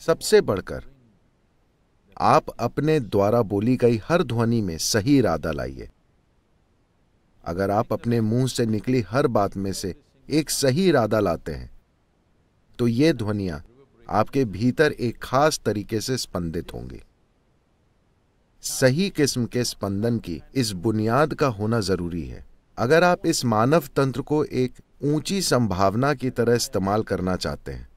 सबसे बढ़कर आप अपने द्वारा बोली गई हर ध्वनि में सही इरादा लाइए अगर आप अपने मुंह से निकली हर बात में से एक सही इरादा लाते हैं तो ये ध्वनियां आपके भीतर एक खास तरीके से स्पंदित होंगी सही किस्म के स्पंदन की इस बुनियाद का होना जरूरी है अगर आप इस मानव तंत्र को एक ऊंची संभावना की तरह इस्तेमाल करना चाहते हैं